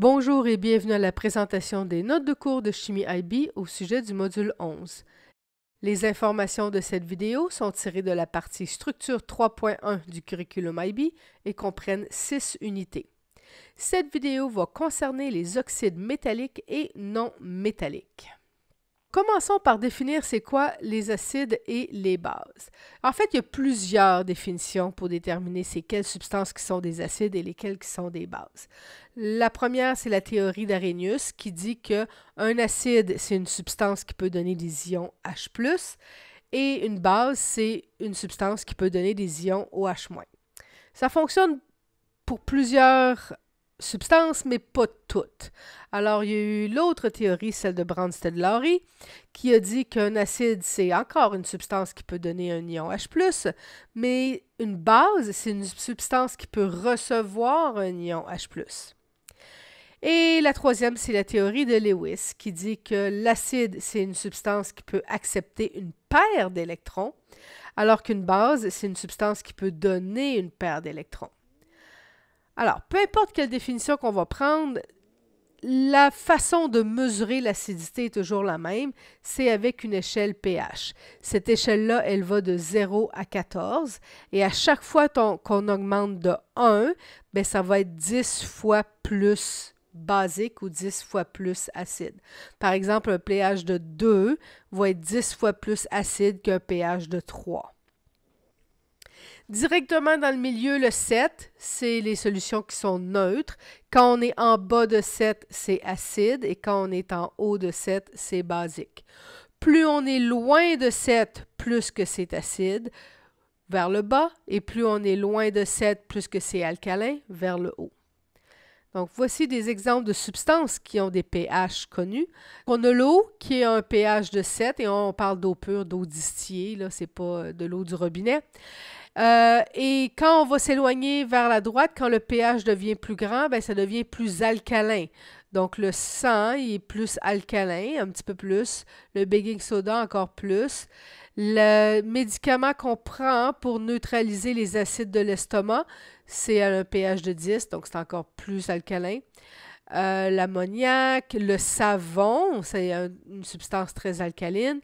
Bonjour et bienvenue à la présentation des notes de cours de chimie IB au sujet du module 11. Les informations de cette vidéo sont tirées de la partie Structure 3.1 du curriculum IB et comprennent 6 unités. Cette vidéo va concerner les oxydes métalliques et non métalliques. Commençons par définir c'est quoi les acides et les bases. En fait, il y a plusieurs définitions pour déterminer c'est quelles substances qui sont des acides et lesquelles qui sont des bases. La première, c'est la théorie d'Arrhenius qui dit que un acide, c'est une substance qui peut donner des ions H+, et une base, c'est une substance qui peut donner des ions OH-. Ça fonctionne pour plusieurs substances, mais pas toutes. Alors, il y a eu l'autre théorie, celle de brandsted lowry qui a dit qu'un acide, c'est encore une substance qui peut donner un ion H+, mais une base, c'est une substance qui peut recevoir un ion H+. Et la troisième, c'est la théorie de Lewis, qui dit que l'acide, c'est une substance qui peut accepter une paire d'électrons, alors qu'une base, c'est une substance qui peut donner une paire d'électrons. Alors, peu importe quelle définition qu'on va prendre, la façon de mesurer l'acidité est toujours la même, c'est avec une échelle pH. Cette échelle-là, elle va de 0 à 14 et à chaque fois qu'on augmente de 1, bien, ça va être 10 fois plus basique ou 10 fois plus acide. Par exemple, un pH de 2 va être 10 fois plus acide qu'un pH de 3. Directement dans le milieu, le 7, c'est les solutions qui sont neutres. Quand on est en bas de 7, c'est acide. Et quand on est en haut de 7, c'est basique. Plus on est loin de 7, plus que c'est acide, vers le bas. Et plus on est loin de 7, plus que c'est alcalin, vers le haut. Donc, voici des exemples de substances qui ont des pH connus. On a l'eau qui a un pH de 7 et on parle d'eau pure, d'eau distillée, là, c'est pas euh, de l'eau du robinet. Euh, et quand on va s'éloigner vers la droite, quand le pH devient plus grand, ben, ça devient plus alcalin. Donc le sang est plus alcalin, un petit peu plus. Le baking soda encore plus. Le médicament qu'on prend pour neutraliser les acides de l'estomac, c'est un pH de 10, donc c'est encore plus alcalin. L'ammoniaque, euh, L'ammoniac, le savon, c'est une substance très alcaline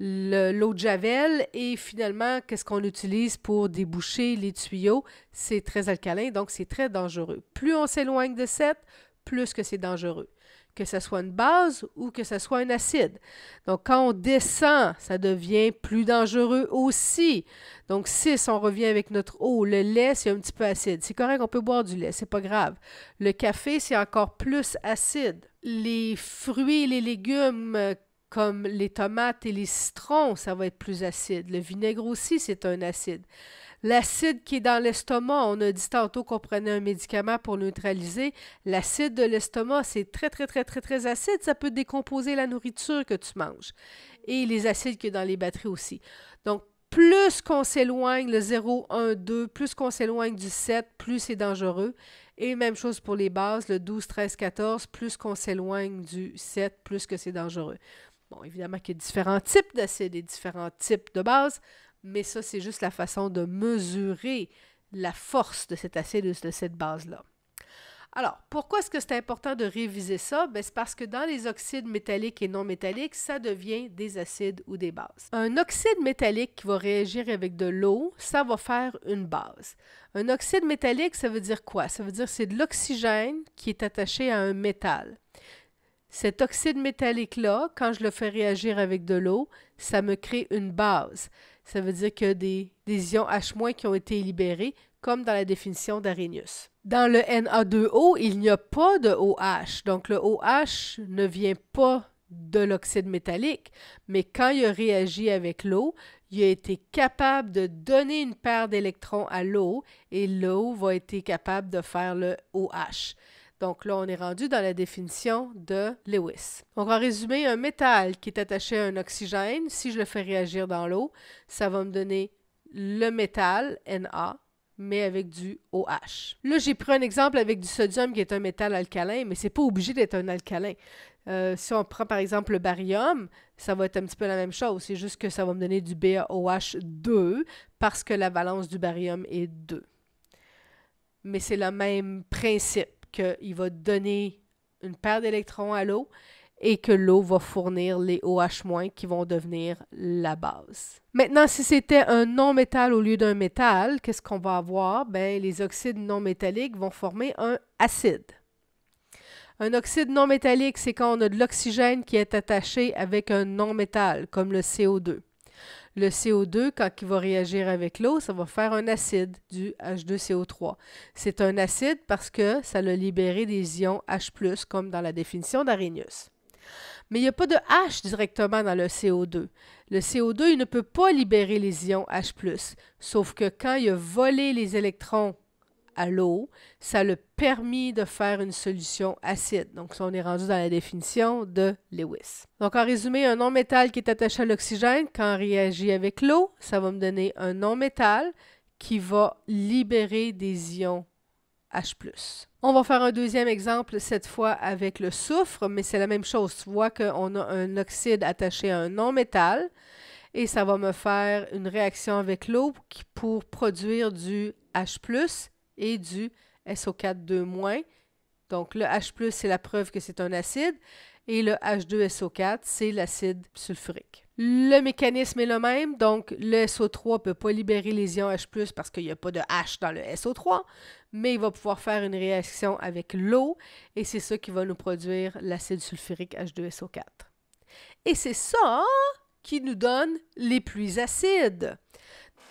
l'eau de javel et finalement, qu'est-ce qu'on utilise pour déboucher les tuyaux? C'est très alcalin, donc c'est très dangereux. Plus on s'éloigne de 7, plus que c'est dangereux. Que ce soit une base ou que ce soit un acide. Donc, quand on descend, ça devient plus dangereux aussi. Donc, 6, on revient avec notre eau. Le lait, c'est un petit peu acide. C'est correct, on peut boire du lait, c'est pas grave. Le café, c'est encore plus acide. Les fruits, les légumes euh, comme les tomates et les citrons, ça va être plus acide. Le vinaigre aussi, c'est un acide. L'acide qui est dans l'estomac, on a dit tantôt qu'on prenait un médicament pour neutraliser. L'acide de l'estomac, c'est très, très, très, très, très acide. Ça peut décomposer la nourriture que tu manges. Et les acides qui sont dans les batteries aussi. Donc, plus qu'on s'éloigne, le 0, 1, 2, plus qu'on s'éloigne du 7, plus c'est dangereux. Et même chose pour les bases, le 12, 13, 14, plus qu'on s'éloigne du 7, plus que c'est dangereux. Bon, évidemment qu'il y a différents types d'acides et différents types de bases, mais ça, c'est juste la façon de mesurer la force de cet acide ou de cette base-là. Alors, pourquoi est-ce que c'est important de réviser ça? Ben, c'est parce que dans les oxydes métalliques et non métalliques, ça devient des acides ou des bases. Un oxyde métallique qui va réagir avec de l'eau, ça va faire une base. Un oxyde métallique, ça veut dire quoi? Ça veut dire que c'est de l'oxygène qui est attaché à un métal. Cet oxyde métallique-là, quand je le fais réagir avec de l'eau, ça me crée une base. Ça veut dire que des, des ions H- qui ont été libérés, comme dans la définition d'Arrhenius. Dans le Na2O, il n'y a pas de OH, donc le OH ne vient pas de l'oxyde métallique, mais quand il a réagi avec l'eau, il a été capable de donner une paire d'électrons à l'eau et l'eau va être capable de faire le OH. Donc là, on est rendu dans la définition de Lewis. Donc en résumé, un métal qui est attaché à un oxygène, si je le fais réagir dans l'eau, ça va me donner le métal, Na, mais avec du OH. Là, j'ai pris un exemple avec du sodium qui est un métal alcalin, mais c'est pas obligé d'être un alcalin. Euh, si on prend par exemple le barium, ça va être un petit peu la même chose. C'est juste que ça va me donner du BaOH2 parce que la valence du barium est 2. Mais c'est le même principe qu'il va donner une paire d'électrons à l'eau et que l'eau va fournir les OH- qui vont devenir la base. Maintenant, si c'était un non-métal au lieu d'un métal, qu'est-ce qu'on va avoir? Ben, les oxydes non métalliques vont former un acide. Un oxyde non métallique, c'est quand on a de l'oxygène qui est attaché avec un non-métal, comme le CO2. Le CO2, quand il va réagir avec l'eau, ça va faire un acide, du H2CO3. C'est un acide parce que ça l'a libéré des ions H+, comme dans la définition d'Arrhenius. Mais il n'y a pas de H directement dans le CO2. Le CO2, il ne peut pas libérer les ions H+, sauf que quand il a volé les électrons à l'eau, ça le permet de faire une solution acide. Donc, ça, on est rendu dans la définition de Lewis. Donc, en résumé, un non-métal qui est attaché à l'oxygène, quand il réagit avec l'eau, ça va me donner un non-métal qui va libérer des ions H+. On va faire un deuxième exemple, cette fois avec le soufre, mais c'est la même chose. Tu vois qu'on a un oxyde attaché à un non-métal et ça va me faire une réaction avec l'eau pour produire du H+, et du SO4-2-. Donc le H+, c'est la preuve que c'est un acide et le H2SO4, c'est l'acide sulfurique. Le mécanisme est le même, donc le SO3 ne peut pas libérer les ions H+, parce qu'il n'y a pas de H dans le SO3, mais il va pouvoir faire une réaction avec l'eau, et c'est ça qui va nous produire l'acide sulfurique H2SO4. Et c'est ça qui nous donne les pluies acides.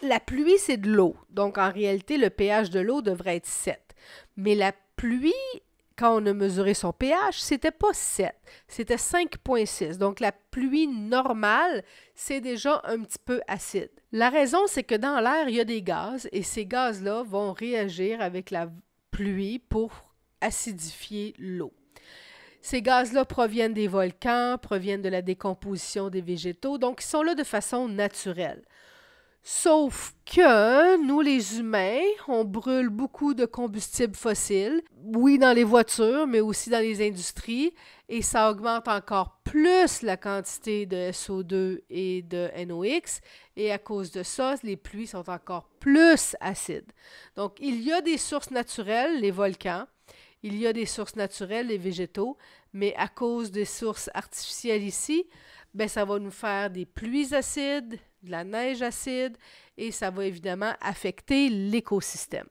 La pluie, c'est de l'eau. Donc, en réalité, le pH de l'eau devrait être 7. Mais la pluie, quand on a mesuré son pH, c'était pas 7, c'était 5.6. Donc la pluie normale, c'est déjà un petit peu acide. La raison, c'est que dans l'air, il y a des gaz et ces gaz-là vont réagir avec la pluie pour acidifier l'eau. Ces gaz-là proviennent des volcans, proviennent de la décomposition des végétaux, donc ils sont là de façon naturelle. Sauf que nous, les humains, on brûle beaucoup de combustibles fossiles, oui dans les voitures, mais aussi dans les industries, et ça augmente encore plus la quantité de SO2 et de NOx, et à cause de ça, les pluies sont encore plus acides. Donc, il y a des sources naturelles, les volcans, il y a des sources naturelles, les végétaux, mais à cause des sources artificielles ici, ben, ça va nous faire des pluies acides, de la neige acide, et ça va évidemment affecter l'écosystème.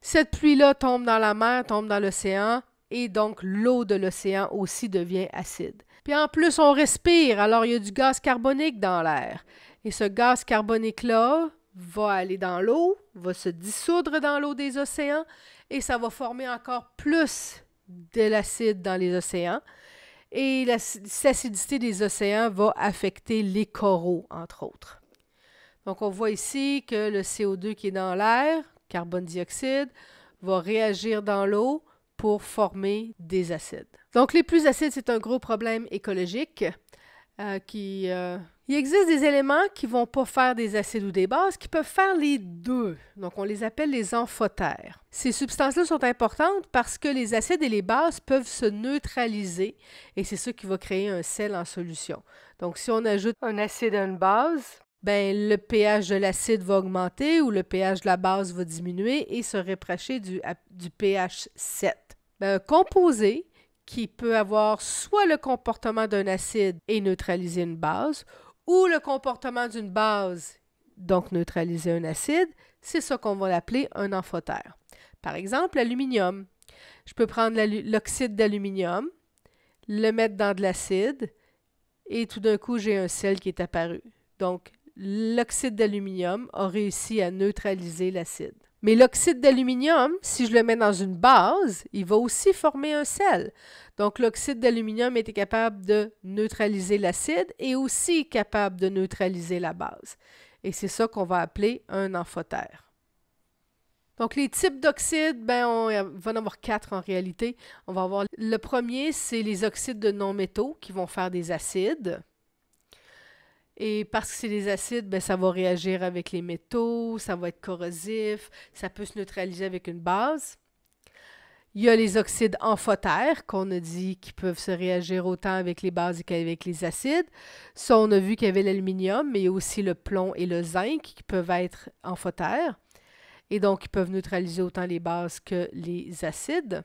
Cette pluie-là tombe dans la mer, tombe dans l'océan, et donc l'eau de l'océan aussi devient acide. Puis en plus, on respire, alors il y a du gaz carbonique dans l'air. Et ce gaz carbonique-là va aller dans l'eau, va se dissoudre dans l'eau des océans, et ça va former encore plus de l'acide dans les océans et la acidité des océans va affecter les coraux, entre autres. Donc, on voit ici que le CO2 qui est dans l'air, carbone dioxyde, va réagir dans l'eau pour former des acides. Donc, les plus acides, c'est un gros problème écologique. Euh, qui... Euh, il existe des éléments qui ne vont pas faire des acides ou des bases, qui peuvent faire les deux. Donc, on les appelle les amphotères. Ces substances-là sont importantes parce que les acides et les bases peuvent se neutraliser et c'est ce qui va créer un sel en solution. Donc, si on ajoute un acide à une base, ben, le pH de l'acide va augmenter ou le pH de la base va diminuer et se rapprocher du, pH 7. Ben, un composé qui peut avoir soit le comportement d'un acide et neutraliser une base, ou le comportement d'une base, donc neutraliser un acide, c'est ça qu'on va l'appeler un amphotère. Par exemple, l'aluminium. Je peux prendre l'oxyde d'aluminium, le mettre dans de l'acide, et tout d'un coup, j'ai un sel qui est apparu. Donc, l'oxyde d'aluminium a réussi à neutraliser l'acide. Mais l'oxyde d'aluminium, si je le mets dans une base, il va aussi former un sel. Donc l'oxyde d'aluminium était capable de neutraliser l'acide et aussi capable de neutraliser la base. Et c'est ça qu'on va appeler un amphotère. Donc, les types d'oxydes, ben, on va en avoir quatre en réalité. On va avoir le premier, c'est les oxydes de non-métaux qui vont faire des acides. Et parce que c'est des acides, ben, ça va réagir avec les métaux, ça va être corrosif, ça peut se neutraliser avec une base. Il y a les oxydes amphotères qu'on a dit qui peuvent se réagir autant avec les bases qu'avec les acides. Ça, on a vu qu'il y avait l'aluminium, mais il y a aussi le plomb et le zinc qui peuvent être amphotères. Et donc, ils peuvent neutraliser autant les bases que les acides.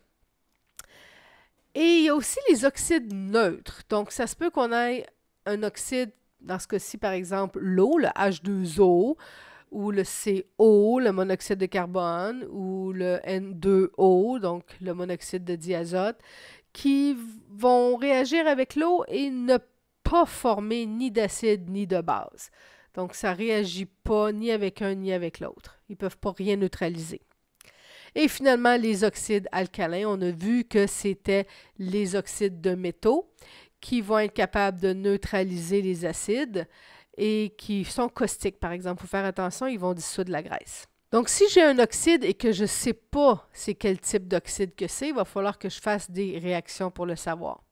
Et il y a aussi les oxydes neutres. Donc, ça se peut qu'on ait un oxyde dans ce cas-ci, par exemple, l'eau, le H2O, ou le CO, le monoxyde de carbone, ou le N2O, donc le monoxyde de diazote, qui vont réagir avec l'eau et ne pas former ni d'acide ni de base. Donc, ça ne réagit pas ni avec un ni avec l'autre. Ils ne peuvent pas rien neutraliser. Et finalement, les oxydes alcalins, on a vu que c'était les oxydes de métaux qui vont être capables de neutraliser les acides et qui sont caustiques, par exemple. Il faut faire attention, ils vont dissoudre la graisse. Donc, si j'ai un oxyde et que je ne sais pas c'est quel type d'oxyde que c'est, il va falloir que je fasse des réactions pour le savoir.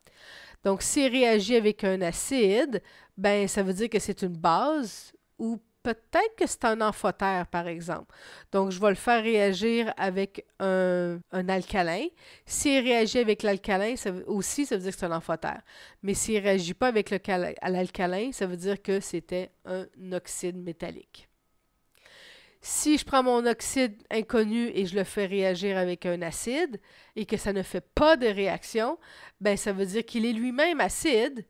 Donc, s'il réagit avec un acide, ben ça veut dire que c'est une base ou peut-être que c'est un amphotère, par exemple. Donc, je vais le faire réagir avec un, un alcalin. S'il réagit avec l'alcalin, ça, aussi, ça veut dire que c'est un amphotère. Mais s'il ne réagit pas avec à l'alcalin, ça veut dire que c'était un oxyde métallique. Si je prends mon oxyde inconnu et je le fais réagir avec un acide et que ça ne fait pas de réaction, ben ça veut dire qu'il est lui-même acide,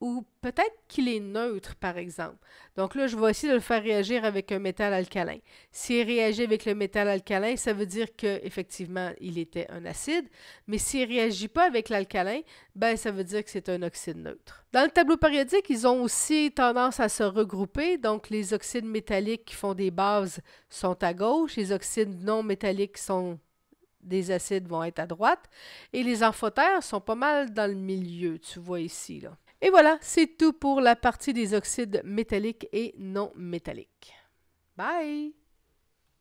ou peut-être qu'il est neutre, par exemple. Donc là, je vais essayer de le faire réagir avec un métal alcalin. S'il réagit avec le métal alcalin, ça veut dire qu'effectivement, il était un acide. Mais s'il ne réagit pas avec l'alcalin, ben, ça veut dire que c'est un oxyde neutre. Dans le tableau périodique, ils ont aussi tendance à se regrouper. Donc, les oxydes métalliques qui font des bases sont à gauche, les oxydes non métalliques sont des acides vont être à droite, et les amphotères sont pas mal dans le milieu, tu vois ici, là. Et voilà, c'est tout pour la partie des oxydes métalliques et non métalliques. Bye!